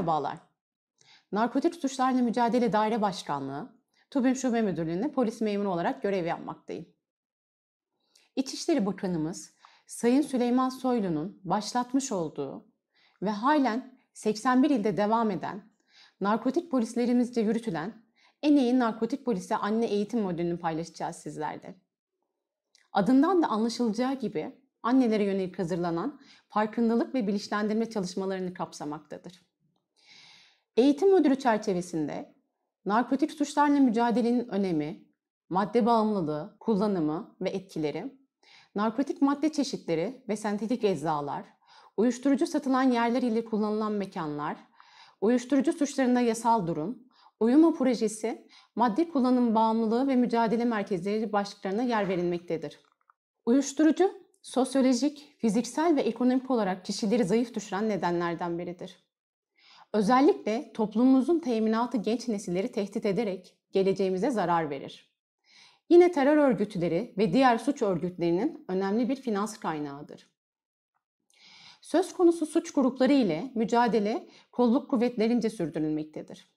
Merhabalar. Narkotik Suçlarla Mücadele Daire Başkanlığı, TÜBİM Şube Müdürlüğü'nde polis memuru olarak görev yapmaktayım. İçişleri Bakanımız Sayın Süleyman Soylu'nun başlatmış olduğu ve halen 81 ilde devam eden narkotik polislerimizce yürütülen en iyi narkotik polise anne eğitim modülünü paylaşacağız sizlerde. Adından da anlaşılacağı gibi annelere yönelik hazırlanan farkındalık ve bilinçlendirme çalışmalarını kapsamaktadır. Eğitim Müdürü çerçevesinde narkotik suçlarla mücadelenin önemi, madde bağımlılığı, kullanımı ve etkileri, narkotik madde çeşitleri ve sentetik eczalar, uyuşturucu satılan yerler ile kullanılan mekanlar, uyuşturucu suçlarında yasal durum, Uyuma projesi maddi kullanım bağımlılığı ve mücadele merkezleri başlıklarına yer verilmektedir. Uyuşturucu, sosyolojik, fiziksel ve ekonomik olarak kişileri zayıf düşüren nedenlerden biridir. Özellikle toplumumuzun teminatı genç nesilleri tehdit ederek geleceğimize zarar verir. Yine terör örgütleri ve diğer suç örgütlerinin önemli bir finans kaynağıdır. Söz konusu suç grupları ile mücadele kolluk kuvvetlerince sürdürülmektedir.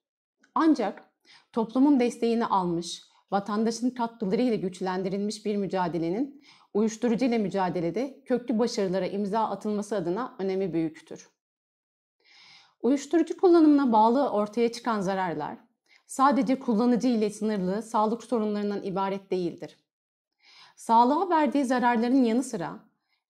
Ancak toplumun desteğini almış, vatandaşın katkıları ile güçlendirilmiş bir mücadelenin uyuşturucu ile mücadelede köklü başarılara imza atılması adına önemi büyüktür. Uyuşturucu kullanımına bağlı ortaya çıkan zararlar sadece kullanıcı ile sınırlı sağlık sorunlarından ibaret değildir. Sağlığa verdiği zararların yanı sıra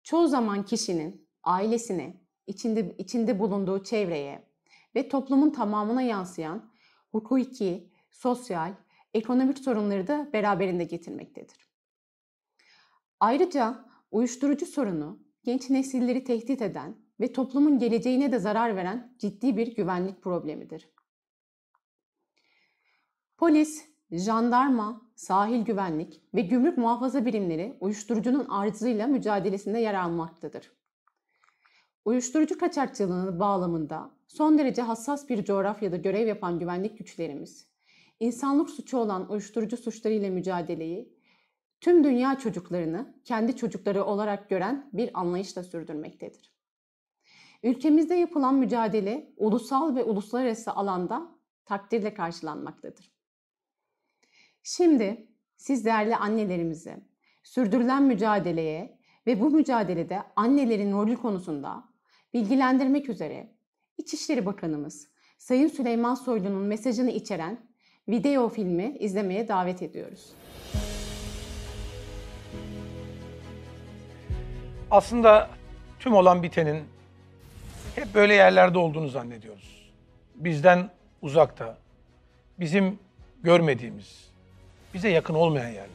çoğu zaman kişinin ailesine, içinde içinde bulunduğu çevreye ve toplumun tamamına yansıyan hukuki, sosyal, ekonomik sorunları da beraberinde getirmektedir. Ayrıca uyuşturucu sorunu genç nesilleri tehdit eden ve toplumun geleceğine de zarar veren ciddi bir güvenlik problemidir. Polis, jandarma, sahil güvenlik ve gümrük muhafaza birimleri uyuşturucunun arzıyla mücadelesinde yer almaktadır. Uyuşturucu kaçakçılığının bağlamında son derece hassas bir coğrafyada görev yapan güvenlik güçlerimiz, insanlık suçu olan uyuşturucu suçlarıyla mücadeleyi tüm dünya çocuklarını kendi çocukları olarak gören bir anlayışla sürdürmektedir. Ülkemizde yapılan mücadele ulusal ve uluslararası alanda takdirle karşılanmaktadır. Şimdi siz değerli annelerimize sürdürülen mücadeleye ve bu mücadelede annelerin rolü konusunda bilgilendirmek üzere İçişleri Bakanımız Sayın Süleyman Soylu'nun mesajını içeren video filmi izlemeye davet ediyoruz. Aslında tüm olan bitenin hep böyle yerlerde olduğunu zannediyoruz. Bizden uzakta, bizim görmediğimiz, bize yakın olmayan yerler.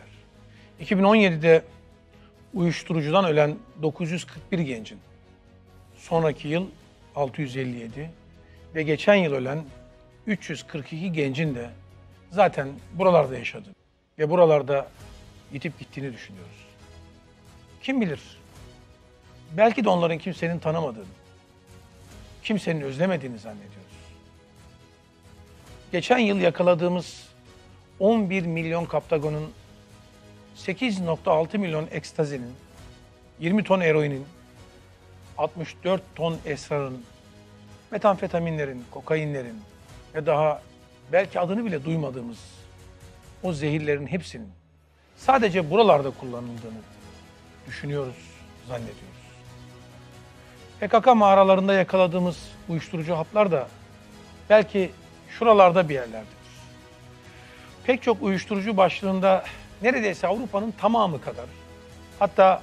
2017'de uyuşturucudan ölen 941 gencin sonraki yıl 657 ve geçen yıl ölen 342 gencin de zaten buralarda yaşadı ve buralarda gitip gittiğini düşünüyoruz. Kim bilir? Belki de onların kimsenin tanımadığını, kimsenin özlemediğini zannediyoruz. Geçen yıl yakaladığımız 11 milyon kaptagonun 8.6 milyon ekstazinin, 20 ton eroinin, 64 ton esrarın, metamfetaminlerin, kokainlerin ve daha belki adını bile duymadığımız o zehirlerin hepsinin sadece buralarda kullanıldığını düşünüyoruz, zannediyoruz. PKK mağaralarında yakaladığımız uyuşturucu haplar da belki şuralarda bir yerlerdedir. Pek çok uyuşturucu başlığında neredeyse Avrupa'nın tamamı kadar hatta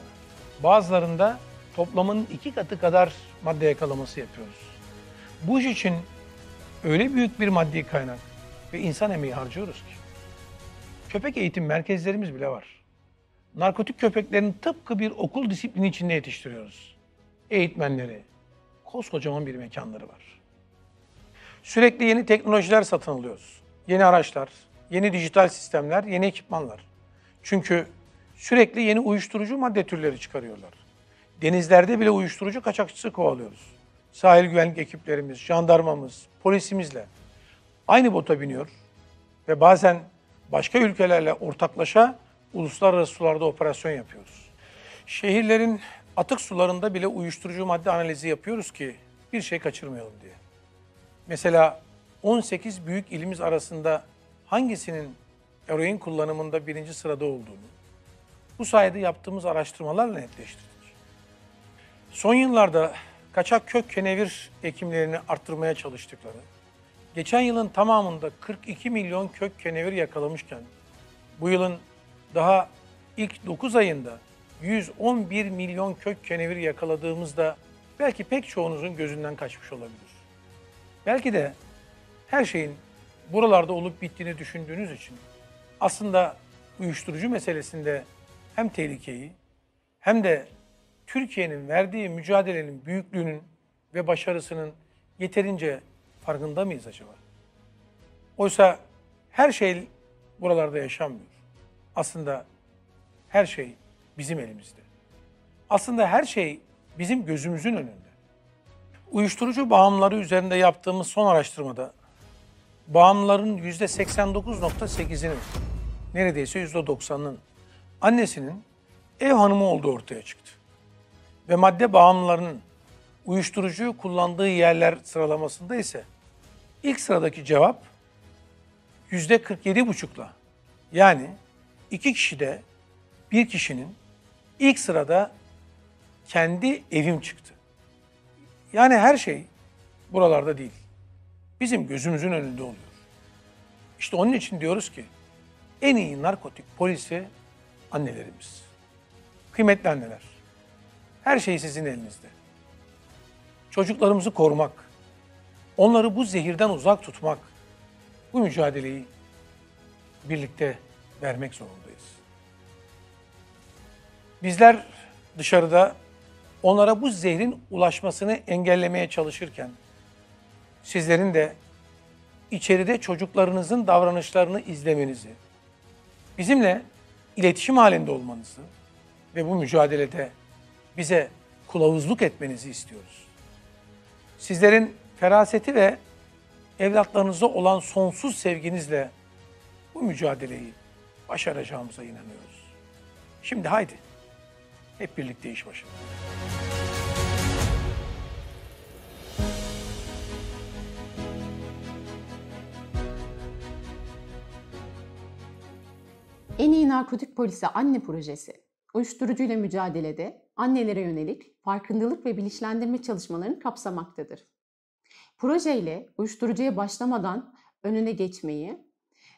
bazılarında toplamın iki katı kadar madde yakalaması yapıyoruz. Bu iş için öyle büyük bir maddi kaynak ve insan emeği harcıyoruz ki. Köpek eğitim merkezlerimiz bile var. Narkotik köpeklerin tıpkı bir okul disiplini içinde yetiştiriyoruz eğitmenleri, koskocaman bir mekanları var. Sürekli yeni teknolojiler satın alıyoruz. Yeni araçlar, yeni dijital sistemler, yeni ekipmanlar. Çünkü sürekli yeni uyuşturucu madde türleri çıkarıyorlar. Denizlerde bile uyuşturucu kaçakçısı kovalıyoruz. Sahil güvenlik ekiplerimiz, jandarmamız, polisimizle aynı bota biniyor ve bazen başka ülkelerle ortaklaşa uluslararası sularda operasyon yapıyoruz. Şehirlerin Atık sularında bile uyuşturucu madde analizi yapıyoruz ki bir şey kaçırmayalım diye. Mesela 18 büyük ilimiz arasında hangisinin eroin kullanımında birinci sırada olduğunu bu sayede yaptığımız araştırmalarla netleştirdik. Son yıllarda kaçak kök kenevir ekimlerini arttırmaya çalıştıkları, geçen yılın tamamında 42 milyon kök kenevir yakalamışken, bu yılın daha ilk 9 ayında 111 milyon kök kenevir yakaladığımızda belki pek çoğunuzun gözünden kaçmış olabilir. Belki de her şeyin buralarda olup bittiğini düşündüğünüz için aslında uyuşturucu meselesinde hem tehlikeyi hem de Türkiye'nin verdiği mücadelenin büyüklüğünün ve başarısının yeterince farkında mıyız acaba? Oysa her şey buralarda yaşanmıyor. Aslında her şey bizim elimizde. Aslında her şey bizim gözümüzün önünde. Uyuşturucu bağımları üzerinde yaptığımız son araştırmada bağımların %89.8'inin neredeyse yüzde %90'ının annesinin ev hanımı olduğu ortaya çıktı. Ve madde bağımlılarının uyuşturucuyu kullandığı yerler sıralamasında ise ilk sıradaki cevap yüzde %47,5'la yani iki kişide bir kişinin İlk sırada kendi evim çıktı. Yani her şey buralarda değil. Bizim gözümüzün önünde oluyor. İşte onun için diyoruz ki en iyi narkotik polisi annelerimiz. Kıymetli anneler. Her şey sizin elinizde. Çocuklarımızı korumak, onları bu zehirden uzak tutmak, bu mücadeleyi birlikte vermek zorundayız. Bizler dışarıda onlara bu zehrin ulaşmasını engellemeye çalışırken sizlerin de içeride çocuklarınızın davranışlarını izlemenizi, bizimle iletişim halinde olmanızı ve bu mücadelede bize kılavuzluk etmenizi istiyoruz. Sizlerin feraseti ve evlatlarınıza olan sonsuz sevginizle bu mücadeleyi başaracağımıza inanıyoruz. Şimdi haydi hep birlikte iş başına. En iyi narkotik polisi anne projesi. Uyuşturucuyla mücadelede annelere yönelik farkındalık ve bilinçlendirme çalışmalarını kapsamaktadır. Projeyle uyuşturucuya başlamadan önüne geçmeyi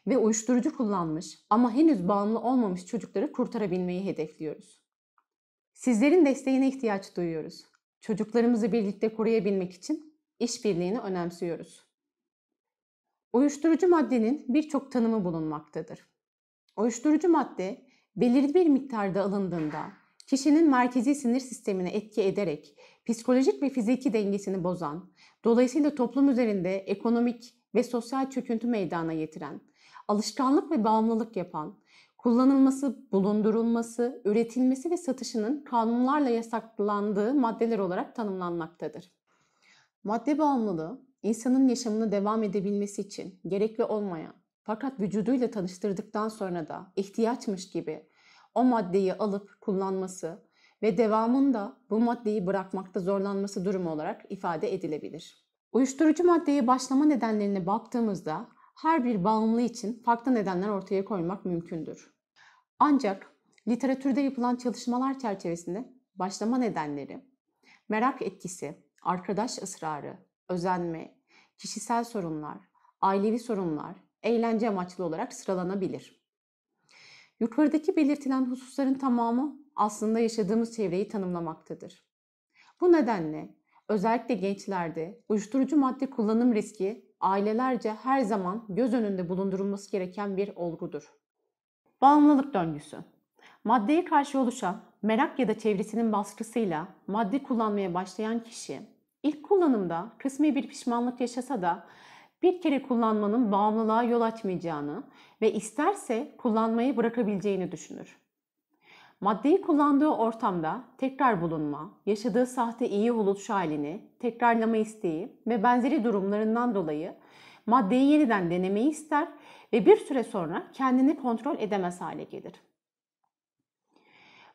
ve uyuşturucu kullanmış ama henüz bağımlı olmamış çocukları kurtarabilmeyi hedefliyoruz. Sizlerin desteğine ihtiyaç duyuyoruz. Çocuklarımızı birlikte koruyabilmek için işbirliğini önemsiyoruz. Uyuşturucu maddenin birçok tanımı bulunmaktadır. Uyuşturucu madde belirli bir miktarda alındığında kişinin merkezi sinir sistemine etki ederek psikolojik ve fiziki dengesini bozan, dolayısıyla toplum üzerinde ekonomik ve sosyal çöküntü meydana getiren, alışkanlık ve bağımlılık yapan, kullanılması, bulundurulması, üretilmesi ve satışının kanunlarla yasaklandığı maddeler olarak tanımlanmaktadır. Madde bağımlılığı, insanın yaşamını devam edebilmesi için gerekli olmayan fakat vücuduyla tanıştırdıktan sonra da ihtiyaçmış gibi o maddeyi alıp kullanması ve devamında bu maddeyi bırakmakta zorlanması durumu olarak ifade edilebilir. Uyuşturucu maddeye başlama nedenlerine baktığımızda her bir bağımlı için farklı nedenler ortaya koymak mümkündür. Ancak literatürde yapılan çalışmalar çerçevesinde başlama nedenleri, merak etkisi, arkadaş ısrarı, özenme, kişisel sorunlar, ailevi sorunlar, eğlence amaçlı olarak sıralanabilir. Yukarıdaki belirtilen hususların tamamı aslında yaşadığımız çevreyi tanımlamaktadır. Bu nedenle özellikle gençlerde uyuşturucu madde kullanım riski ailelerce her zaman göz önünde bulundurulması gereken bir olgudur. Bağımlılık döngüsü. Maddeye karşı oluşan merak ya da çevresinin baskısıyla madde kullanmaya başlayan kişi ilk kullanımda kısmi bir pişmanlık yaşasa da bir kere kullanmanın bağımlılığa yol açmayacağını ve isterse kullanmayı bırakabileceğini düşünür. Maddeyi kullandığı ortamda tekrar bulunma, yaşadığı sahte iyi oluş halini, tekrarlama isteği ve benzeri durumlarından dolayı maddeyi yeniden denemeyi ister ve bir süre sonra kendini kontrol edemez hale gelir.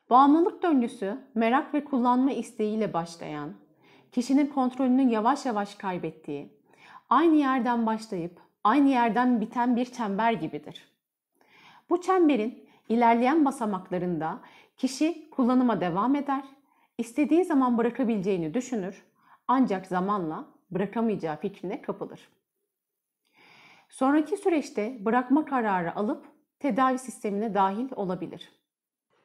Bağımlılık döngüsü merak ve kullanma isteğiyle başlayan, kişinin kontrolünü yavaş yavaş kaybettiği, aynı yerden başlayıp aynı yerden biten bir çember gibidir. Bu çemberin ilerleyen basamaklarında Kişi kullanıma devam eder, istediği zaman bırakabileceğini düşünür ancak zamanla bırakamayacağı fikrine kapılır. Sonraki süreçte bırakma kararı alıp tedavi sistemine dahil olabilir.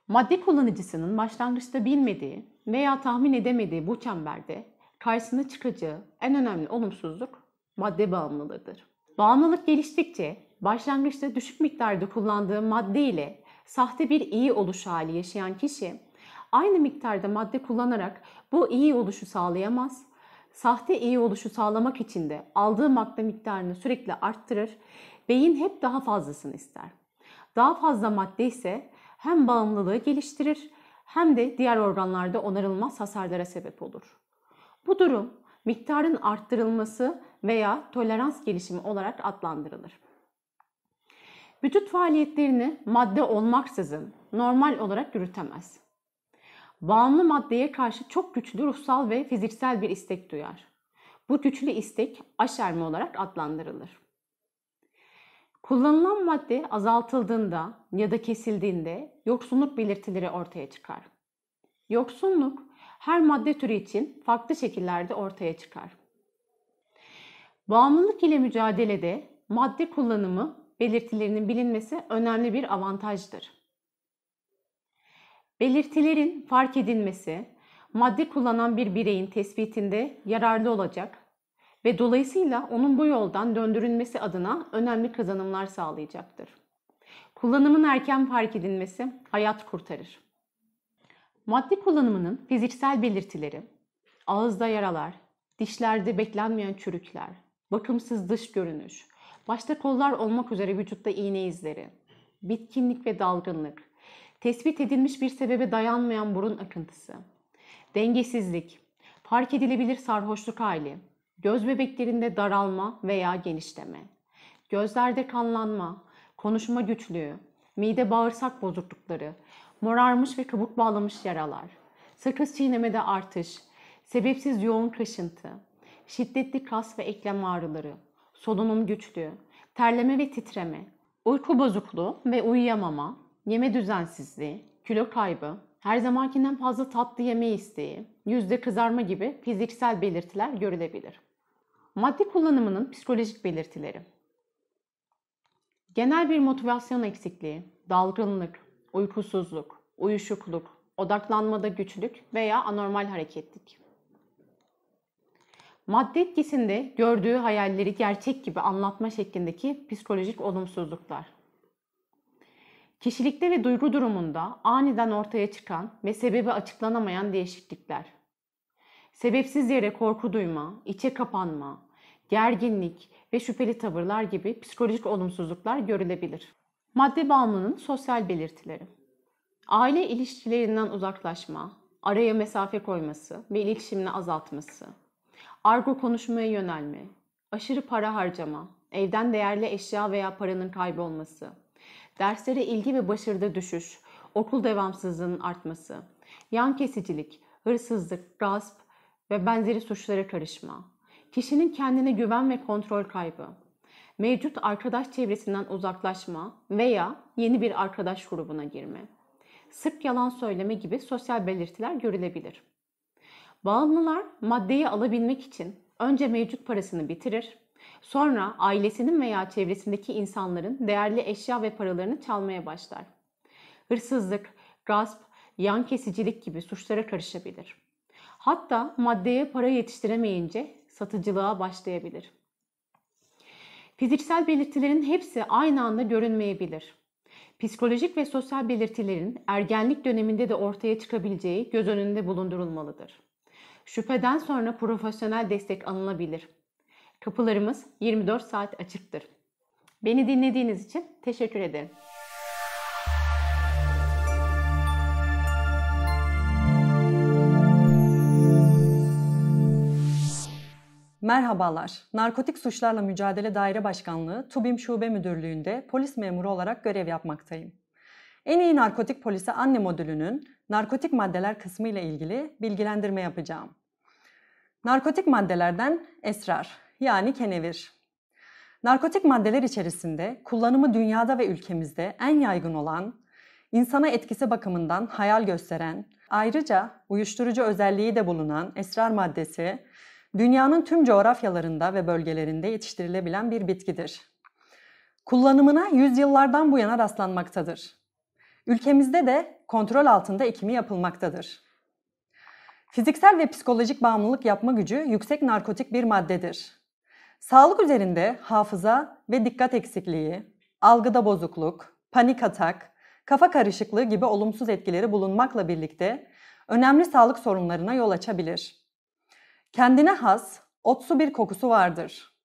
Madde kullanıcısının başlangıçta bilmediği veya tahmin edemediği bu çemberde karşısına çıkacağı en önemli olumsuzluk madde bağımlılığıdır. Bağımlılık geliştikçe başlangıçta düşük miktarda kullandığı madde ile sahte bir iyi oluş hali yaşayan kişi aynı miktarda madde kullanarak bu iyi oluşu sağlayamaz. Sahte iyi oluşu sağlamak için de aldığı madde miktarını sürekli arttırır. Beyin hep daha fazlasını ister. Daha fazla madde ise hem bağımlılığı geliştirir hem de diğer organlarda onarılmaz hasarlara sebep olur. Bu durum miktarın arttırılması veya tolerans gelişimi olarak adlandırılır vücut faaliyetlerini madde olmaksızın normal olarak yürütemez. Bağımlı maddeye karşı çok güçlü ruhsal ve fiziksel bir istek duyar. Bu güçlü istek aşerme olarak adlandırılır. Kullanılan madde azaltıldığında ya da kesildiğinde yoksunluk belirtileri ortaya çıkar. Yoksunluk her madde türü için farklı şekillerde ortaya çıkar. Bağımlılık ile mücadelede madde kullanımı belirtilerinin bilinmesi önemli bir avantajdır. Belirtilerin fark edilmesi, madde kullanan bir bireyin tespitinde yararlı olacak ve dolayısıyla onun bu yoldan döndürülmesi adına önemli kazanımlar sağlayacaktır. Kullanımın erken fark edilmesi hayat kurtarır. Madde kullanımının fiziksel belirtileri, ağızda yaralar, dişlerde beklenmeyen çürükler, bakımsız dış görünüş, Başta kollar olmak üzere vücutta iğne izleri, bitkinlik ve dalgınlık, tespit edilmiş bir sebebe dayanmayan burun akıntısı, dengesizlik, fark edilebilir sarhoşluk hali, göz bebeklerinde daralma veya genişleme, gözlerde kanlanma, konuşma güçlüğü, mide bağırsak bozuklukları, morarmış ve kabuk bağlamış yaralar, sakız çiğnemede artış, sebepsiz yoğun kaşıntı, şiddetli kas ve eklem ağrıları, solunum güçlüğü, terleme ve titreme, uyku bozukluğu ve uyuyamama, yeme düzensizliği, kilo kaybı, her zamankinden fazla tatlı yeme isteği, yüzde kızarma gibi fiziksel belirtiler görülebilir. Maddi kullanımının psikolojik belirtileri. Genel bir motivasyon eksikliği, dalgınlık, uykusuzluk, uyuşukluk, odaklanmada güçlük veya anormal hareketlik madde etkisinde gördüğü hayalleri gerçek gibi anlatma şeklindeki psikolojik olumsuzluklar. Kişilikte ve duygu durumunda aniden ortaya çıkan ve sebebi açıklanamayan değişiklikler. Sebepsiz yere korku duyma, içe kapanma, gerginlik ve şüpheli tavırlar gibi psikolojik olumsuzluklar görülebilir. Madde bağımlılığının sosyal belirtileri. Aile ilişkilerinden uzaklaşma, araya mesafe koyması ve iletişimini azaltması, Argo konuşmaya yönelme, aşırı para harcama, evden değerli eşya veya paranın kaybolması, derslere ilgi ve başarıda düşüş, okul devamsızlığının artması, yan kesicilik, hırsızlık, gasp ve benzeri suçlara karışma, kişinin kendine güven ve kontrol kaybı, mevcut arkadaş çevresinden uzaklaşma veya yeni bir arkadaş grubuna girme, sık yalan söyleme gibi sosyal belirtiler görülebilir. Bağımlılar maddeyi alabilmek için önce mevcut parasını bitirir, sonra ailesinin veya çevresindeki insanların değerli eşya ve paralarını çalmaya başlar. Hırsızlık, gasp, yan kesicilik gibi suçlara karışabilir. Hatta maddeye para yetiştiremeyince satıcılığa başlayabilir. Fiziksel belirtilerin hepsi aynı anda görünmeyebilir. Psikolojik ve sosyal belirtilerin ergenlik döneminde de ortaya çıkabileceği göz önünde bulundurulmalıdır. Şüpheden sonra profesyonel destek alınabilir. Kapılarımız 24 saat açıktır. Beni dinlediğiniz için teşekkür ederim. Merhabalar. Narkotik Suçlarla Mücadele Daire Başkanlığı TUBİM Şube Müdürlüğü'nde polis memuru olarak görev yapmaktayım. En iyi narkotik polisi anne modülünün narkotik maddeler kısmı ile ilgili bilgilendirme yapacağım. Narkotik maddelerden esrar yani kenevir. Narkotik maddeler içerisinde kullanımı dünyada ve ülkemizde en yaygın olan, insana etkisi bakımından hayal gösteren, ayrıca uyuşturucu özelliği de bulunan esrar maddesi, dünyanın tüm coğrafyalarında ve bölgelerinde yetiştirilebilen bir bitkidir. Kullanımına yüzyıllardan bu yana rastlanmaktadır. Ülkemizde de kontrol altında ekimi yapılmaktadır. Fiziksel ve psikolojik bağımlılık yapma gücü yüksek narkotik bir maddedir. Sağlık üzerinde hafıza ve dikkat eksikliği, algıda bozukluk, panik atak, kafa karışıklığı gibi olumsuz etkileri bulunmakla birlikte önemli sağlık sorunlarına yol açabilir. Kendine has, otsu bir kokusu vardır.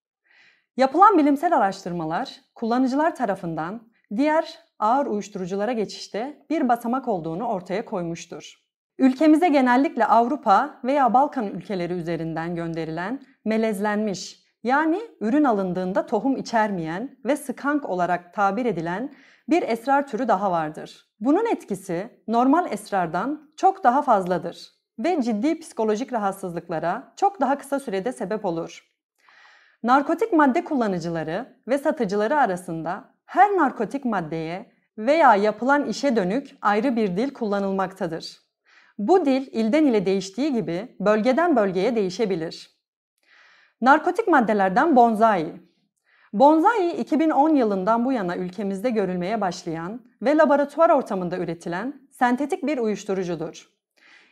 Yapılan bilimsel araştırmalar kullanıcılar tarafından diğer ağır uyuşturuculara geçişte bir basamak olduğunu ortaya koymuştur. Ülkemize genellikle Avrupa veya Balkan ülkeleri üzerinden gönderilen melezlenmiş yani ürün alındığında tohum içermeyen ve skank olarak tabir edilen bir esrar türü daha vardır. Bunun etkisi normal esrardan çok daha fazladır ve ciddi psikolojik rahatsızlıklara çok daha kısa sürede sebep olur. Narkotik madde kullanıcıları ve satıcıları arasında her narkotik maddeye veya yapılan işe dönük ayrı bir dil kullanılmaktadır. Bu dil ilden ile değiştiği gibi bölgeden bölgeye değişebilir. Narkotik maddelerden bonzai. Bonzai 2010 yılından bu yana ülkemizde görülmeye başlayan ve laboratuvar ortamında üretilen sentetik bir uyuşturucudur.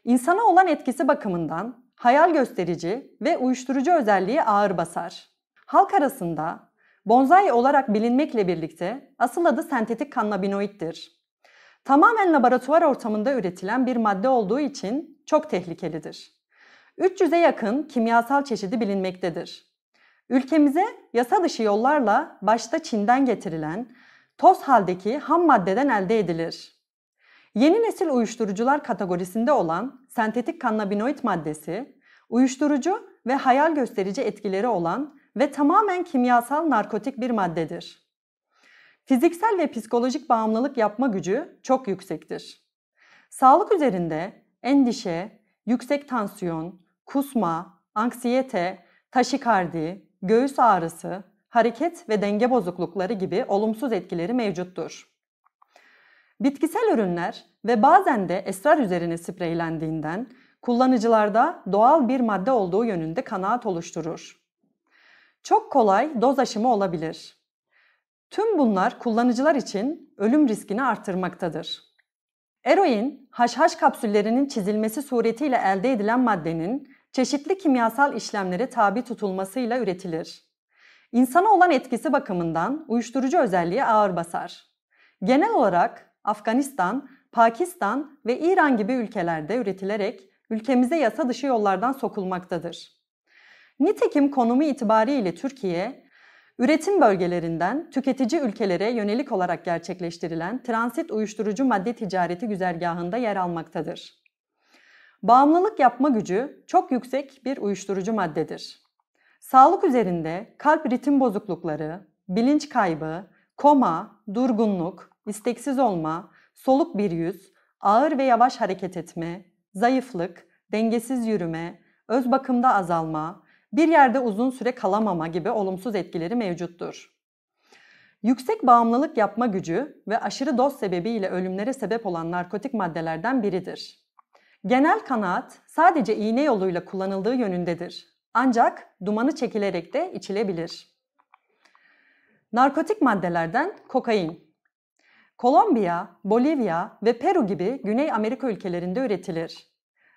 İnsana olan etkisi bakımından hayal gösterici ve uyuşturucu özelliği ağır basar. Halk arasında Bonsai olarak bilinmekle birlikte asıl adı sentetik kannabinoittir. Tamamen laboratuvar ortamında üretilen bir madde olduğu için çok tehlikelidir. 300'e yakın kimyasal çeşidi bilinmektedir. Ülkemize yasa dışı yollarla başta Çin'den getirilen toz haldeki ham maddeden elde edilir. Yeni nesil uyuşturucular kategorisinde olan sentetik kannabinoid maddesi, uyuşturucu ve hayal gösterici etkileri olan ve tamamen kimyasal narkotik bir maddedir. Fiziksel ve psikolojik bağımlılık yapma gücü çok yüksektir. Sağlık üzerinde endişe, yüksek tansiyon, kusma, anksiyete, taşikardi, göğüs ağrısı, hareket ve denge bozuklukları gibi olumsuz etkileri mevcuttur. Bitkisel ürünler ve bazen de esrar üzerine spreylendiğinden kullanıcılarda doğal bir madde olduğu yönünde kanaat oluşturur. Çok kolay doz aşımı olabilir. Tüm bunlar kullanıcılar için ölüm riskini artırmaktadır. Eroin, haşhaş kapsüllerinin çizilmesi suretiyle elde edilen maddenin çeşitli kimyasal işlemlere tabi tutulmasıyla üretilir. İnsana olan etkisi bakımından uyuşturucu özelliği ağır basar. Genel olarak Afganistan, Pakistan ve İran gibi ülkelerde üretilerek ülkemize yasa dışı yollardan sokulmaktadır. Nitekim konumu itibariyle Türkiye, üretim bölgelerinden tüketici ülkelere yönelik olarak gerçekleştirilen transit uyuşturucu madde ticareti güzergahında yer almaktadır. Bağımlılık yapma gücü çok yüksek bir uyuşturucu maddedir. Sağlık üzerinde kalp ritim bozuklukları, bilinç kaybı, koma, durgunluk, isteksiz olma, soluk bir yüz, ağır ve yavaş hareket etme, zayıflık, dengesiz yürüme, öz bakımda azalma, bir yerde uzun süre kalamama gibi olumsuz etkileri mevcuttur. Yüksek bağımlılık yapma gücü ve aşırı doz sebebiyle ölümlere sebep olan narkotik maddelerden biridir. Genel kanaat sadece iğne yoluyla kullanıldığı yönündedir. Ancak dumanı çekilerek de içilebilir. Narkotik maddelerden kokain. Kolombiya, Bolivya ve Peru gibi Güney Amerika ülkelerinde üretilir.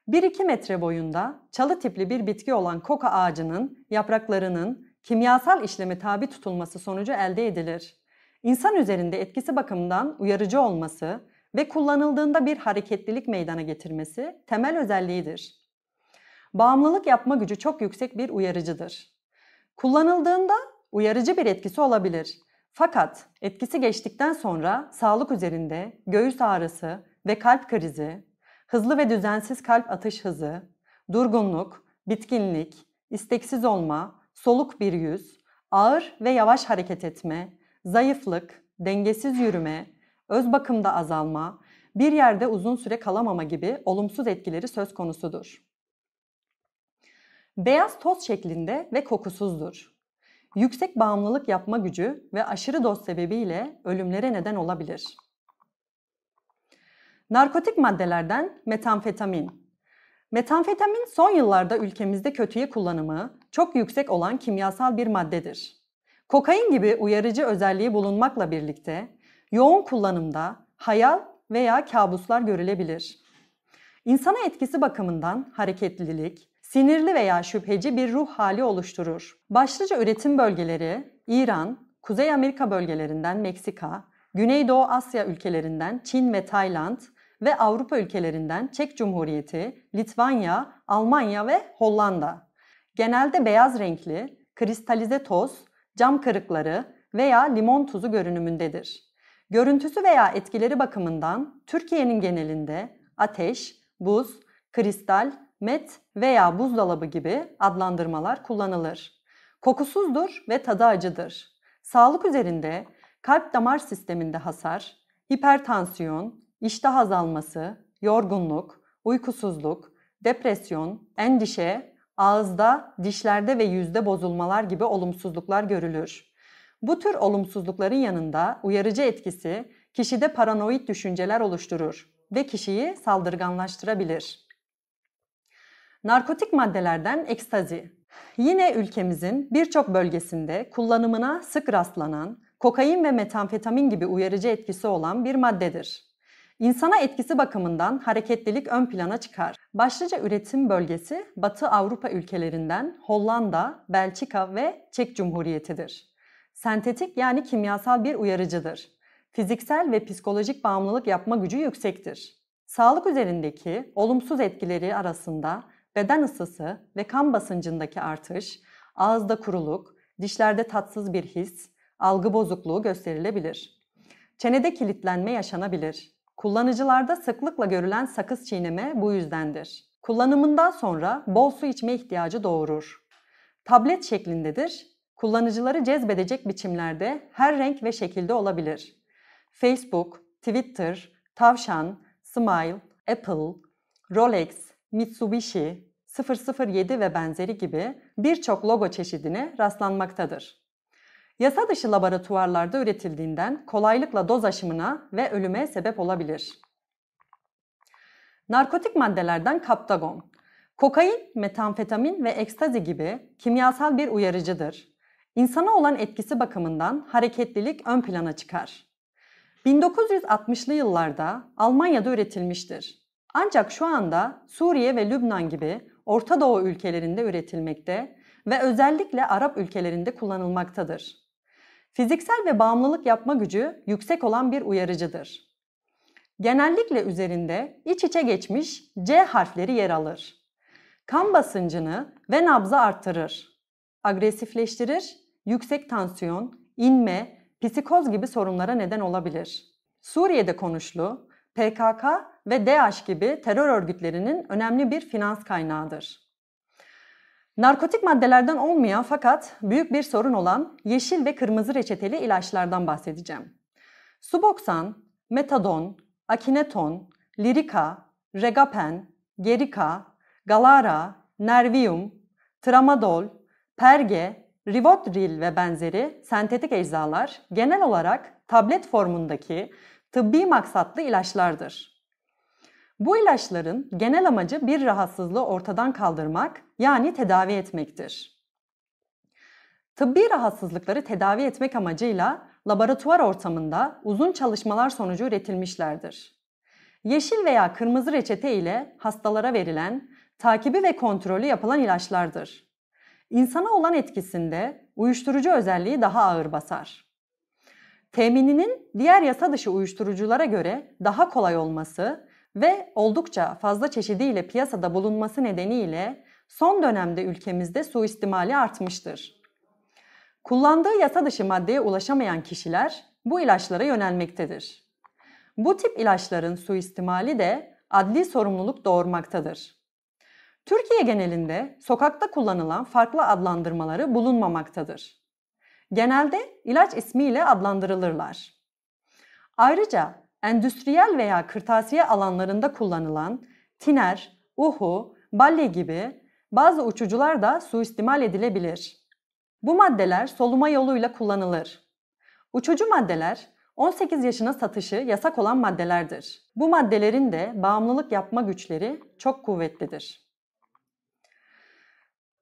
1-2 metre boyunda çalı tipli bir bitki olan koka ağacının yapraklarının kimyasal işleme tabi tutulması sonucu elde edilir. İnsan üzerinde etkisi bakımından uyarıcı olması ve kullanıldığında bir hareketlilik meydana getirmesi temel özelliğidir. Bağımlılık yapma gücü çok yüksek bir uyarıcıdır. Kullanıldığında uyarıcı bir etkisi olabilir. Fakat etkisi geçtikten sonra sağlık üzerinde göğüs ağrısı ve kalp krizi, Hızlı ve düzensiz kalp atış hızı, durgunluk, bitkinlik, isteksiz olma, soluk bir yüz, ağır ve yavaş hareket etme, zayıflık, dengesiz yürüme, öz bakımda azalma, bir yerde uzun süre kalamama gibi olumsuz etkileri söz konusudur. Beyaz toz şeklinde ve kokusuzdur. Yüksek bağımlılık yapma gücü ve aşırı doz sebebiyle ölümlere neden olabilir. Narkotik maddelerden metamfetamin. Metamfetamin son yıllarda ülkemizde kötüye kullanımı çok yüksek olan kimyasal bir maddedir. Kokain gibi uyarıcı özelliği bulunmakla birlikte yoğun kullanımda hayal veya kabuslar görülebilir. İnsana etkisi bakımından hareketlilik, sinirli veya şüpheci bir ruh hali oluşturur. Başlıca üretim bölgeleri İran, Kuzey Amerika bölgelerinden Meksika, Güneydoğu Asya ülkelerinden Çin ve Tayland, ve Avrupa ülkelerinden Çek Cumhuriyeti, Litvanya, Almanya ve Hollanda. Genelde beyaz renkli, kristalize toz, cam kırıkları veya limon tuzu görünümündedir. Görüntüsü veya etkileri bakımından Türkiye'nin genelinde ateş, buz, kristal, met veya buzdolabı gibi adlandırmalar kullanılır. Kokusuzdur ve tadı acıdır. Sağlık üzerinde kalp damar sisteminde hasar, hipertansiyon, iştah azalması, yorgunluk, uykusuzluk, depresyon, endişe, ağızda, dişlerde ve yüzde bozulmalar gibi olumsuzluklar görülür. Bu tür olumsuzlukların yanında uyarıcı etkisi kişide paranoid düşünceler oluşturur ve kişiyi saldırganlaştırabilir. Narkotik maddelerden ekstazi. Yine ülkemizin birçok bölgesinde kullanımına sık rastlanan kokain ve metamfetamin gibi uyarıcı etkisi olan bir maddedir. İnsana etkisi bakımından hareketlilik ön plana çıkar. Başlıca üretim bölgesi Batı Avrupa ülkelerinden Hollanda, Belçika ve Çek Cumhuriyeti'dir. Sentetik yani kimyasal bir uyarıcıdır. Fiziksel ve psikolojik bağımlılık yapma gücü yüksektir. Sağlık üzerindeki olumsuz etkileri arasında beden ısısı ve kan basıncındaki artış, ağızda kuruluk, dişlerde tatsız bir his, algı bozukluğu gösterilebilir. Çenede kilitlenme yaşanabilir. Kullanıcılarda sıklıkla görülen sakız çiğneme bu yüzdendir. Kullanımından sonra bol su içme ihtiyacı doğurur. Tablet şeklindedir. Kullanıcıları cezbedecek biçimlerde her renk ve şekilde olabilir. Facebook, Twitter, Tavşan, Smile, Apple, Rolex, Mitsubishi, 007 ve benzeri gibi birçok logo çeşidine rastlanmaktadır. Yasa dışı laboratuvarlarda üretildiğinden kolaylıkla doz aşımına ve ölüme sebep olabilir. Narkotik maddelerden kaptagon. Kokain, metamfetamin ve ekstazi gibi kimyasal bir uyarıcıdır. İnsana olan etkisi bakımından hareketlilik ön plana çıkar. 1960'lı yıllarda Almanya'da üretilmiştir. Ancak şu anda Suriye ve Lübnan gibi Orta Doğu ülkelerinde üretilmekte ve özellikle Arap ülkelerinde kullanılmaktadır. Fiziksel ve bağımlılık yapma gücü yüksek olan bir uyarıcıdır. Genellikle üzerinde iç içe geçmiş C harfleri yer alır. Kan basıncını ve nabzı arttırır. Agresifleştirir, yüksek tansiyon, inme, psikoz gibi sorunlara neden olabilir. Suriye'de konuşlu, PKK ve DAEŞ gibi terör örgütlerinin önemli bir finans kaynağıdır. Narkotik maddelerden olmayan fakat büyük bir sorun olan yeşil ve kırmızı reçeteli ilaçlardan bahsedeceğim. Suboksan, metadon, akineton, lirika, regapen, gerika, galara, nervium, tramadol, perge, rivotril ve benzeri sentetik eczalar genel olarak tablet formundaki tıbbi maksatlı ilaçlardır. Bu ilaçların genel amacı bir rahatsızlığı ortadan kaldırmak yani tedavi etmektir. Tıbbi rahatsızlıkları tedavi etmek amacıyla laboratuvar ortamında uzun çalışmalar sonucu üretilmişlerdir. Yeşil veya kırmızı reçete ile hastalara verilen, takibi ve kontrolü yapılan ilaçlardır. İnsana olan etkisinde uyuşturucu özelliği daha ağır basar. Temininin diğer yasa dışı uyuşturuculara göre daha kolay olması ve oldukça fazla çeşidiyle piyasada bulunması nedeniyle son dönemde ülkemizde suistimali artmıştır. Kullandığı yasa dışı maddeye ulaşamayan kişiler bu ilaçlara yönelmektedir. Bu tip ilaçların suistimali de adli sorumluluk doğurmaktadır. Türkiye genelinde sokakta kullanılan farklı adlandırmaları bulunmamaktadır. Genelde ilaç ismiyle adlandırılırlar. Ayrıca endüstriyel veya kırtasiye alanlarında kullanılan tiner, uhu, balle gibi bazı uçucular da suistimal edilebilir. Bu maddeler soluma yoluyla kullanılır. Uçucu maddeler 18 yaşına satışı yasak olan maddelerdir. Bu maddelerin de bağımlılık yapma güçleri çok kuvvetlidir.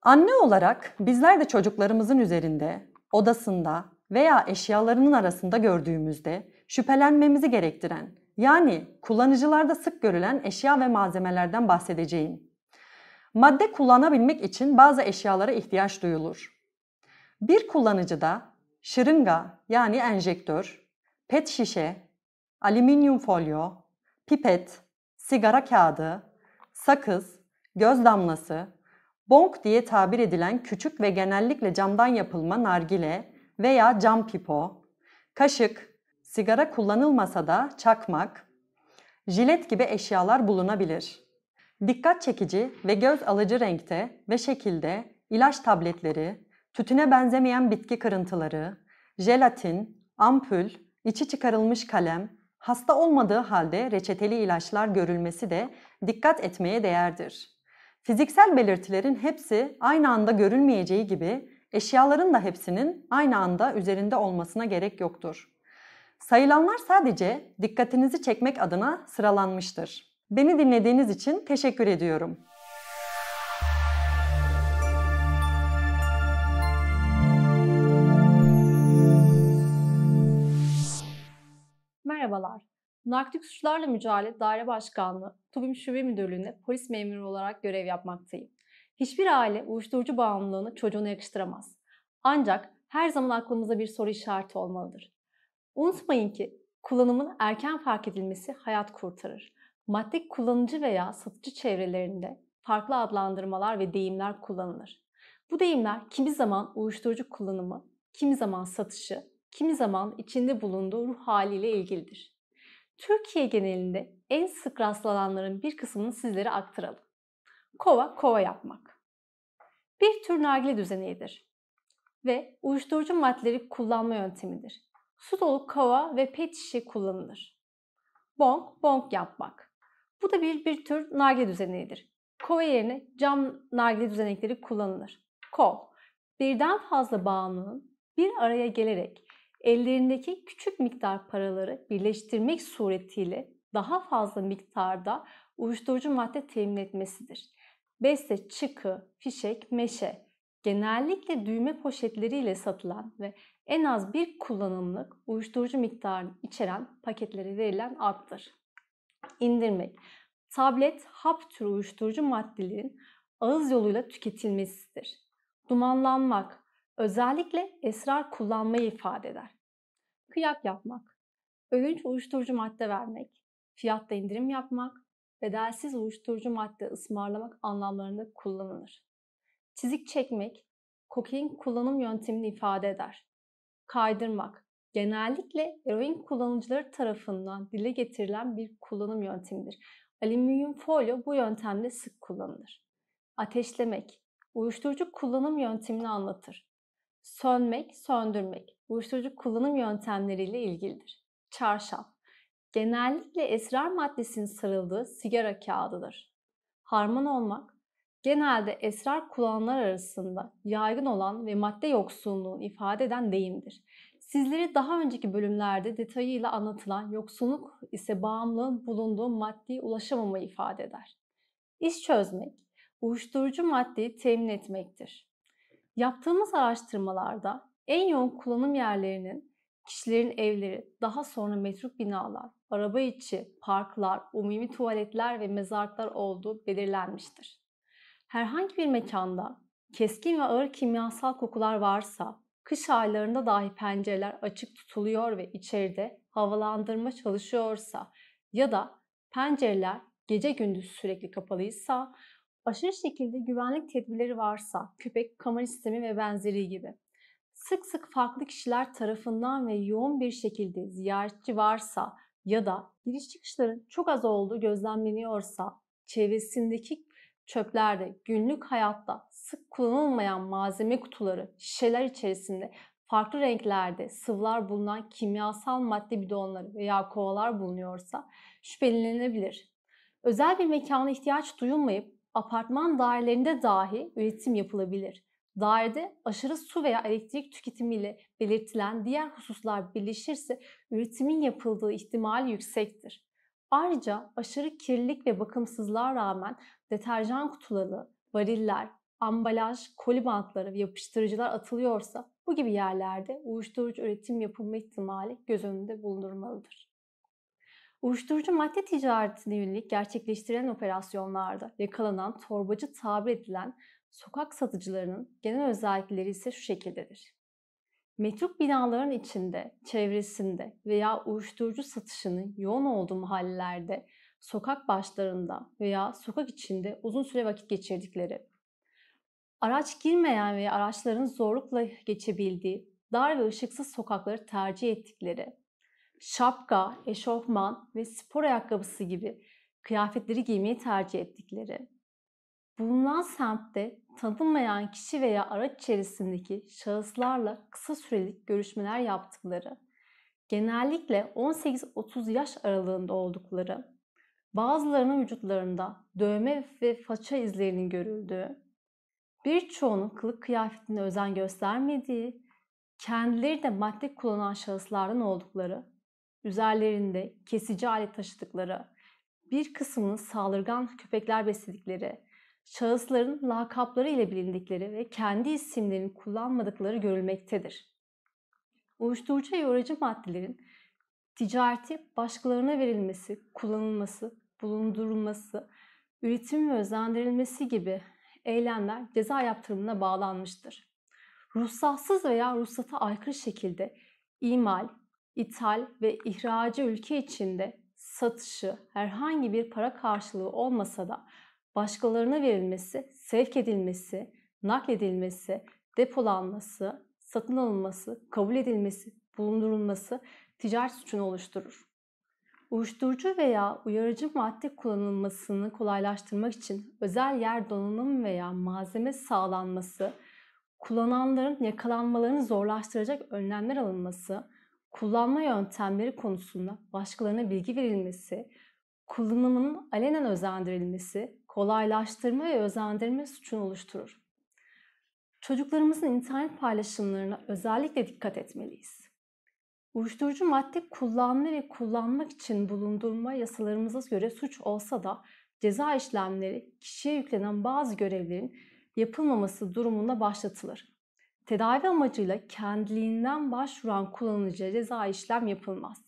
Anne olarak bizler de çocuklarımızın üzerinde, odasında veya eşyalarının arasında gördüğümüzde şüphelenmemizi gerektiren yani kullanıcılarda sık görülen eşya ve malzemelerden bahsedeceğim. Madde kullanabilmek için bazı eşyalara ihtiyaç duyulur. Bir kullanıcıda şırınga yani enjektör, pet şişe, alüminyum folyo, pipet, sigara kağıdı, sakız, göz damlası, bonk diye tabir edilen küçük ve genellikle camdan yapılma nargile veya cam pipo, kaşık, sigara kullanılmasa da çakmak, jilet gibi eşyalar bulunabilir. Dikkat çekici ve göz alıcı renkte ve şekilde ilaç tabletleri, tütüne benzemeyen bitki kırıntıları, jelatin, ampul, içi çıkarılmış kalem, hasta olmadığı halde reçeteli ilaçlar görülmesi de dikkat etmeye değerdir. Fiziksel belirtilerin hepsi aynı anda görülmeyeceği gibi eşyaların da hepsinin aynı anda üzerinde olmasına gerek yoktur. Sayılanlar sadece dikkatinizi çekmek adına sıralanmıştır. Beni dinlediğiniz için teşekkür ediyorum. Merhabalar. Narkotik Suçlarla Mücadele Daire Başkanlığı TUBİM Şube Müdürlüğü'nde polis memuru olarak görev yapmaktayım. Hiçbir aile uyuşturucu bağımlılığını çocuğuna yakıştıramaz. Ancak her zaman aklımızda bir soru işareti olmalıdır. Unutmayın ki kullanımın erken fark edilmesi hayat kurtarır. Madde kullanıcı veya satıcı çevrelerinde farklı adlandırmalar ve deyimler kullanılır. Bu deyimler kimi zaman uyuşturucu kullanımı, kimi zaman satışı, kimi zaman içinde bulunduğu ruh haliyle ilgilidir. Türkiye genelinde en sık rastlananların bir kısmını sizlere aktaralım. Kova kova yapmak. Bir tür nargile düzeneğidir ve uyuşturucu maddeleri kullanma yöntemidir su dolu kova ve pet şişe kullanılır. Bonk, bonk yapmak. Bu da bir, bir tür nargile düzeneğidir. Kova yerine cam nargile düzenekleri kullanılır. Kol, birden fazla bağımlının bir araya gelerek ellerindeki küçük miktar paraları birleştirmek suretiyle daha fazla miktarda uyuşturucu madde temin etmesidir. Beste, çıkı, fişek, meşe genellikle düğme poşetleriyle satılan ve en az bir kullanımlık uyuşturucu miktarını içeren paketleri verilen addır. İndirmek, tablet, hap türü uyuşturucu maddelerin ağız yoluyla tüketilmesidir. Dumanlanmak, özellikle esrar kullanmayı ifade eder. Kıyak yapmak, övünç uyuşturucu madde vermek, fiyatta indirim yapmak, bedelsiz uyuşturucu madde ısmarlamak anlamlarında kullanılır. Çizik çekmek, kokain kullanım yöntemini ifade eder kaydırmak. Genellikle eroin kullanıcıları tarafından dile getirilen bir kullanım yöntemidir. Alüminyum folyo bu yöntemde sık kullanılır. Ateşlemek, uyuşturucu kullanım yöntemini anlatır. Sönmek, söndürmek, uyuşturucu kullanım yöntemleriyle ilgilidir. Çarşaf, genellikle esrar maddesinin sarıldığı sigara kağıdıdır. Harman olmak, genelde esrar kullananlar arasında yaygın olan ve madde yoksunluğunu ifade eden deyimdir. Sizlere daha önceki bölümlerde detayıyla anlatılan yoksunluk ise bağımlılığın bulunduğu maddi ulaşamamayı ifade eder. İş çözmek, uyuşturucu maddeyi temin etmektir. Yaptığımız araştırmalarda en yoğun kullanım yerlerinin kişilerin evleri, daha sonra metruk binalar, araba içi, parklar, umumi tuvaletler ve mezarlıklar olduğu belirlenmiştir herhangi bir mekanda keskin ve ağır kimyasal kokular varsa kış aylarında dahi pencereler açık tutuluyor ve içeride havalandırma çalışıyorsa ya da pencereler gece gündüz sürekli kapalıysa, aşırı şekilde güvenlik tedbirleri varsa, köpek, kamera sistemi ve benzeri gibi sık sık farklı kişiler tarafından ve yoğun bir şekilde ziyaretçi varsa ya da giriş çıkışların çok az olduğu gözlemleniyorsa, çevresindeki Çöplerde, günlük hayatta sık kullanılmayan malzeme kutuları, şişeler içerisinde farklı renklerde sıvılar bulunan kimyasal madde bidonları veya kovalar bulunuyorsa şüphelenilebilir. Özel bir mekana ihtiyaç duyulmayıp apartman dairelerinde dahi üretim yapılabilir. Dairede aşırı su veya elektrik tüketimiyle belirtilen diğer hususlar birleşirse üretimin yapıldığı ihtimali yüksektir. Ayrıca aşırı kirlilik ve bakımsızlığa rağmen deterjan kutuları, variller, ambalaj, koli bantları ve yapıştırıcılar atılıyorsa bu gibi yerlerde uyuşturucu üretim yapılma ihtimali göz önünde bulundurmalıdır. Uyuşturucu madde ticaretine yönelik gerçekleştirilen operasyonlarda yakalanan torbacı tabir edilen sokak satıcılarının genel özellikleri ise şu şekildedir. Metruk binaların içinde, çevresinde veya uyuşturucu satışının yoğun olduğu mahallelerde sokak başlarında veya sokak içinde uzun süre vakit geçirdikleri, araç girmeyen veya araçların zorlukla geçebildiği dar ve ışıksız sokakları tercih ettikleri, şapka, eşofman ve spor ayakkabısı gibi kıyafetleri giymeyi tercih ettikleri, bulunan semtte tanınmayan kişi veya araç içerisindeki şahıslarla kısa sürelik görüşmeler yaptıkları, genellikle 18-30 yaş aralığında oldukları, bazılarının vücutlarında dövme ve faça izlerinin görüldüğü, birçoğunun kılık kıyafetine özen göstermediği, kendileri de madde kullanan şahıslardan oldukları, üzerlerinde kesici alet taşıdıkları, bir kısmının saldırgan köpekler besledikleri, şahısların lakapları ile bilindikleri ve kendi isimlerini kullanmadıkları görülmektedir. Uyuşturucu yorucu maddelerin ticareti başkalarına verilmesi, kullanılması bulundurulması, üretim ve özendirilmesi gibi eylemler ceza yaptırımına bağlanmıştır. Ruhsatsız veya ruhsata aykırı şekilde imal, ithal ve ihracı ülke içinde satışı herhangi bir para karşılığı olmasa da başkalarına verilmesi, sevk edilmesi, nakledilmesi, depolanması, satın alınması, kabul edilmesi, bulundurulması ticaret suçunu oluşturur. Uyuşturucu veya uyarıcı madde kullanılmasını kolaylaştırmak için özel yer donanım veya malzeme sağlanması, kullananların yakalanmalarını zorlaştıracak önlemler alınması, kullanma yöntemleri konusunda başkalarına bilgi verilmesi, kullanımın alenen özendirilmesi, kolaylaştırma ve özendirme suçunu oluşturur. Çocuklarımızın internet paylaşımlarına özellikle dikkat etmeliyiz. Uyuşturucu madde kullanma ve kullanmak için bulundurma yasalarımıza göre suç olsa da ceza işlemleri kişiye yüklenen bazı görevlerin yapılmaması durumunda başlatılır. Tedavi amacıyla kendiliğinden başvuran kullanıcıya ceza işlem yapılmaz.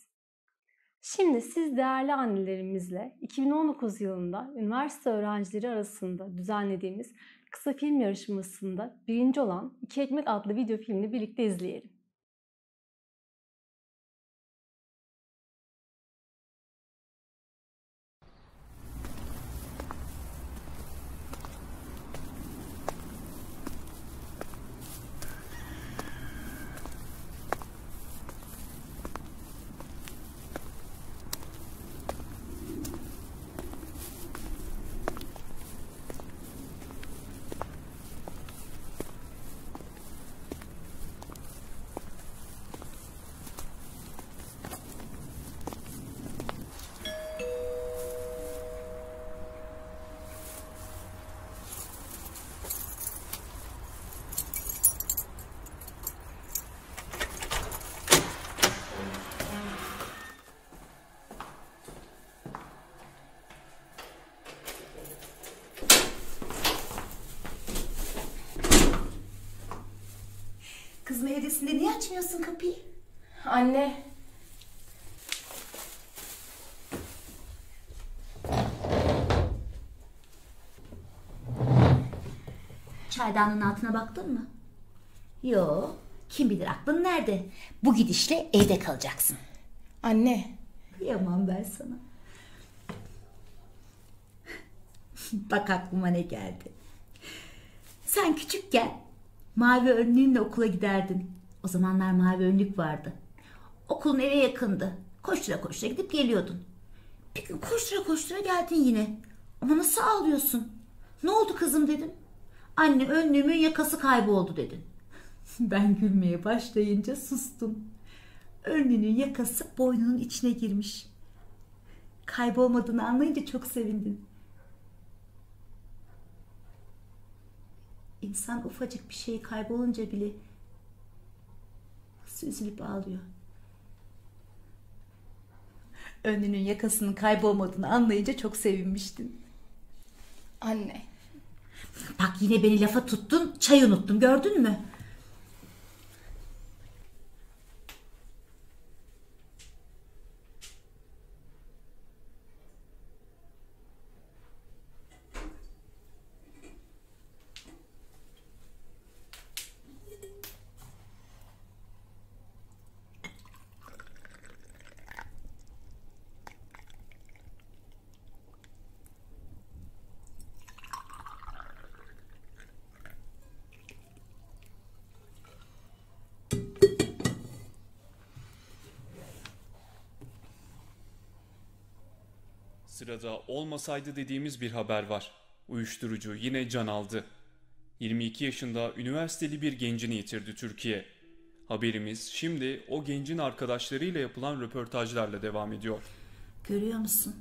Şimdi siz değerli annelerimizle 2019 yılında üniversite öğrencileri arasında düzenlediğimiz kısa film yarışmasında birinci olan İki Ekmek adlı video filmini birlikte izleyelim. öylesinde niye açmıyorsun kapıyı? Anne. Çaydanın altına baktın mı? Yo. Kim bilir aklın nerede? Bu gidişle evde kalacaksın. Anne. Yaman ben sana. Bak aklıma ne geldi. Sen küçükken mavi önlüğünle okula giderdin. O zamanlar mavi önlük vardı. Okulun eve yakındı. Koştura koştura gidip geliyordun. Bir gün koştura koştura geldin yine. Ama nasıl ağlıyorsun? Ne oldu kızım dedim. Anne önlüğümün yakası kayboldu dedin. ben gülmeye başlayınca sustum. Önlüğünün yakası boynunun içine girmiş. Kaybolmadığını anlayınca çok sevindin. İnsan ufacık bir şey kaybolunca bile Üzülüp ağlıyor. Önünün yakasının kaybolmadığını anlayınca çok sevinmiştin. Anne. Bak yine beni lafa tuttun, çay unuttum gördün mü? sırada olmasaydı dediğimiz bir haber var. Uyuşturucu yine can aldı. 22 yaşında üniversiteli bir gencini yitirdi Türkiye. Haberimiz şimdi o gencin arkadaşlarıyla yapılan röportajlarla devam ediyor. Görüyor musun?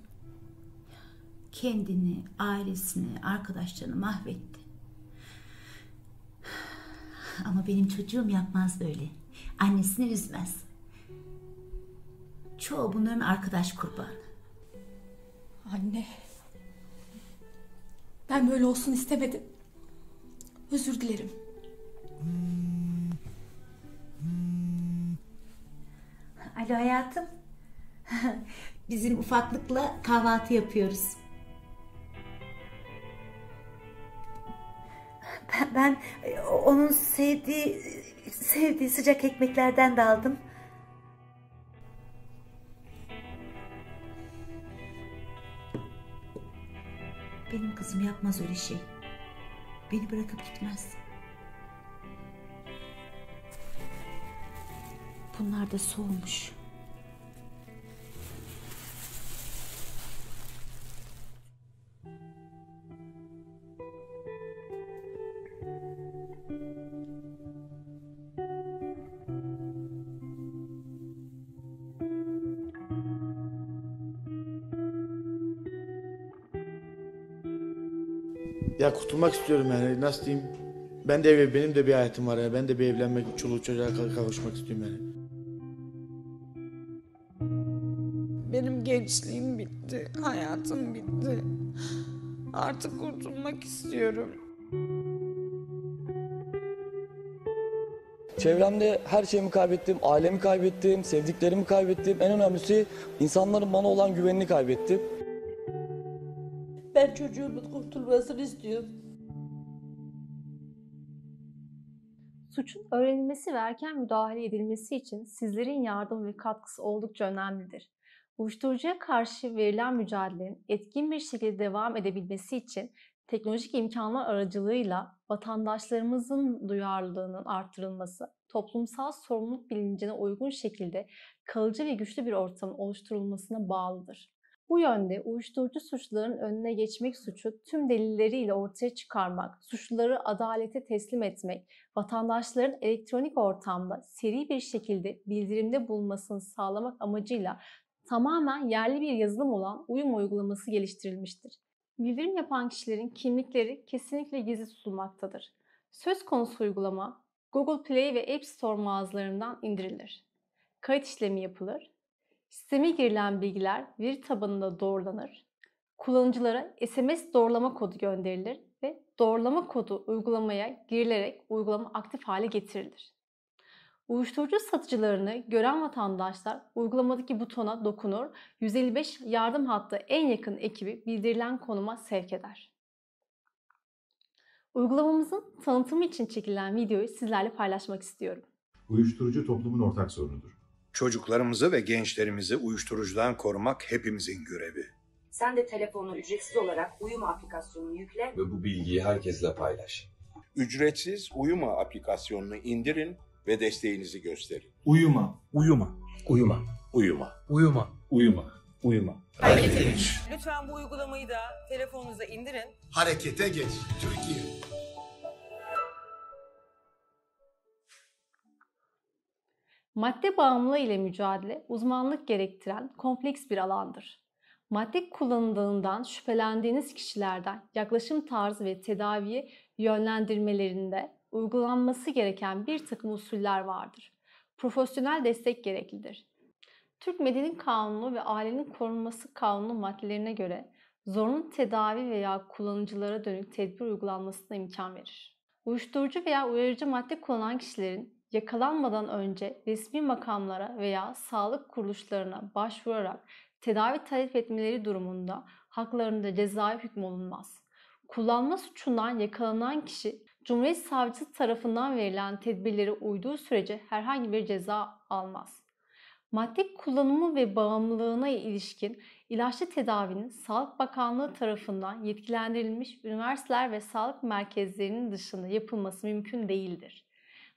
Kendini, ailesini, arkadaşlarını mahvetti. Ama benim çocuğum yapmaz böyle. Annesini üzmez. Çoğu bunların arkadaş kurbanı. Anne. Ben böyle olsun istemedim. Özür dilerim. Alo hayatım. Bizim ufaklıkla kahvaltı yapıyoruz. Ben, ben onun sevdiği sevdiği sıcak ekmeklerden de aldım. Benim kızım yapmaz öyle şey. Beni bırakıp gitmez. Bunlar da soğumuş. tutmak istiyorum yani nasıl diyeyim. Ben de ev, benim de bir hayatım var yani. Ben de bir evlenmek, çoluk çocuğa kavuşmak istiyorum yani. Benim gençliğim bitti, hayatım bitti. Artık kurtulmak istiyorum. Çevremde her şeyimi kaybettim, ailemi kaybettim, sevdiklerimi kaybettim. En önemlisi insanların bana olan güvenini kaybettim. Ben çocuğumun kurtulmasını istiyorum. Suçun öğrenilmesi ve erken müdahale edilmesi için sizlerin yardım ve katkısı oldukça önemlidir. Uyuşturucuya karşı verilen mücadelenin etkin bir şekilde devam edebilmesi için teknolojik imkanlar aracılığıyla vatandaşlarımızın duyarlılığının artırılması, toplumsal sorumluluk bilincine uygun şekilde kalıcı ve güçlü bir ortamın oluşturulmasına bağlıdır. Bu yönde uyuşturucu suçlarının önüne geçmek suçu tüm delilleriyle ortaya çıkarmak, suçluları adalete teslim etmek, vatandaşların elektronik ortamda seri bir şekilde bildirimde bulmasını sağlamak amacıyla tamamen yerli bir yazılım olan uyum uygulaması geliştirilmiştir. Bildirim yapan kişilerin kimlikleri kesinlikle gizli tutulmaktadır. Söz konusu uygulama Google Play ve App Store mağazalarından indirilir. Kayıt işlemi yapılır Sisteme girilen bilgiler veri tabanında doğrulanır. Kullanıcılara SMS doğrulama kodu gönderilir ve doğrulama kodu uygulamaya girilerek uygulama aktif hale getirilir. Uyuşturucu satıcılarını gören vatandaşlar uygulamadaki butona dokunur, 155 yardım hattı en yakın ekibi bildirilen konuma sevk eder. Uygulamamızın tanıtımı için çekilen videoyu sizlerle paylaşmak istiyorum. Uyuşturucu toplumun ortak sorunudur. Çocuklarımızı ve gençlerimizi uyuşturucudan korumak hepimizin görevi. Sen de telefonuna ücretsiz olarak uyuma aplikasyonunu yükle ve bu bilgiyi herkesle paylaş. Ücretsiz uyuma aplikasyonunu indirin ve desteğinizi gösterin. Uyuma, uyuma, uyuma, uyuma, uyuma, uyuma, uyuma. Harekete geç. Lütfen bu uygulamayı da telefonunuza indirin. Harekete geç. Türkiye. Madde bağımlılığı ile mücadele uzmanlık gerektiren kompleks bir alandır. Madde kullanıldığından şüphelendiğiniz kişilerden yaklaşım tarzı ve tedaviyi yönlendirmelerinde uygulanması gereken bir takım usuller vardır. Profesyonel destek gereklidir. Türk Medeni Kanunu ve Ailenin Korunması Kanunu maddelerine göre zorunlu tedavi veya kullanıcılara dönük tedbir uygulanmasına imkan verir. Uyuşturucu veya uyarıcı madde kullanan kişilerin yakalanmadan önce resmi makamlara veya sağlık kuruluşlarına başvurarak tedavi talep etmeleri durumunda haklarında cezai hükm olunmaz. Kullanma suçundan yakalanan kişi Cumhuriyet Savcısı tarafından verilen tedbirlere uyduğu sürece herhangi bir ceza almaz. Madde kullanımı ve bağımlılığına ilişkin ilaçlı tedavinin Sağlık Bakanlığı tarafından yetkilendirilmiş üniversiteler ve sağlık merkezlerinin dışında yapılması mümkün değildir.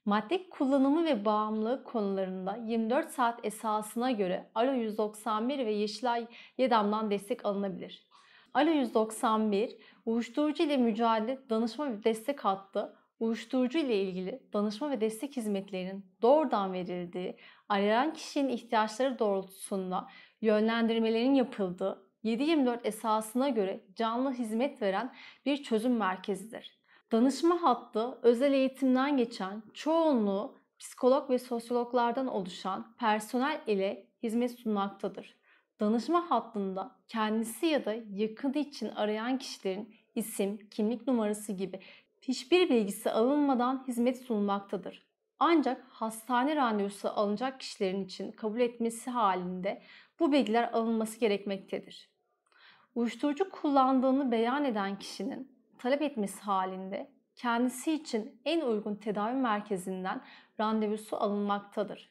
Madde kullanımı ve bağımlılık konularında 24 saat esasına göre Alo 191 ve Yeşilay Yedam'dan destek alınabilir. Alo 191, uyuşturucu ile mücadele danışma ve destek hattı, uyuşturucu ile ilgili danışma ve destek hizmetlerinin doğrudan verildiği, arayan kişinin ihtiyaçları doğrultusunda yönlendirmelerin yapıldığı 7-24 esasına göre canlı hizmet veren bir çözüm merkezidir. Danışma hattı özel eğitimden geçen çoğunluğu psikolog ve sosyologlardan oluşan personel ile hizmet sunmaktadır. Danışma hattında kendisi ya da yakını için arayan kişilerin isim, kimlik numarası gibi hiçbir bilgisi alınmadan hizmet sunmaktadır. Ancak hastane randevusu alınacak kişilerin için kabul etmesi halinde bu bilgiler alınması gerekmektedir. Uyuşturucu kullandığını beyan eden kişinin talep etmesi halinde kendisi için en uygun tedavi merkezinden randevusu alınmaktadır.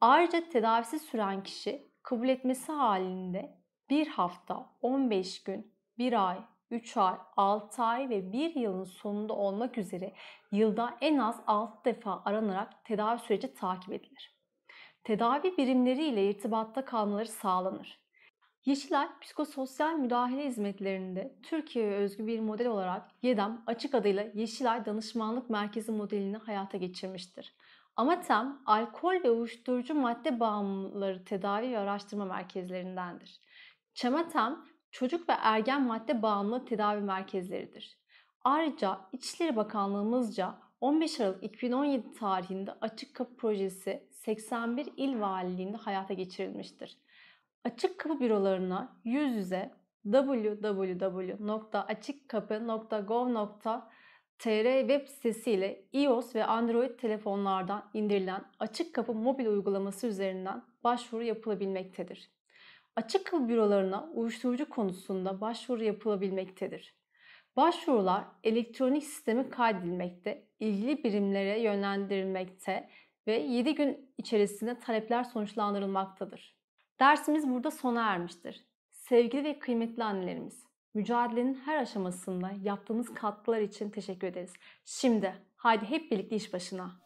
Ayrıca tedavisi süren kişi kabul etmesi halinde 1 hafta, 15 gün, 1 ay, 3 ay, 6 ay ve 1 yılın sonunda olmak üzere yılda en az 6 defa aranarak tedavi süreci takip edilir. Tedavi birimleri ile irtibatta kalmaları sağlanır. Yeşilay psikososyal müdahale hizmetlerinde Türkiye'ye özgü bir model olarak Yedam açık adıyla Yeşilay Danışmanlık Merkezi modelini hayata geçirmiştir. Ama tam alkol ve uyuşturucu madde bağımlıları tedavi ve araştırma merkezlerindendir. Çamatem çocuk ve ergen madde bağımlı tedavi merkezleridir. Ayrıca İçişleri Bakanlığımızca 15 Aralık 2017 tarihinde Açık Kapı Projesi 81 il valiliğinde hayata geçirilmiştir açık kapı bürolarına yüz yüze www.açıkkapı.gov.tr web sitesiyle iOS ve Android telefonlardan indirilen Açık Kapı mobil uygulaması üzerinden başvuru yapılabilmektedir. Açık kapı bürolarına uyuşturucu konusunda başvuru yapılabilmektedir. Başvurular elektronik sisteme kaydedilmekte, ilgili birimlere yönlendirilmekte ve 7 gün içerisinde talepler sonuçlandırılmaktadır. Dersimiz burada sona ermiştir. Sevgili ve kıymetli annelerimiz, mücadelenin her aşamasında yaptığınız katkılar için teşekkür ederiz. Şimdi haydi hep birlikte iş başına.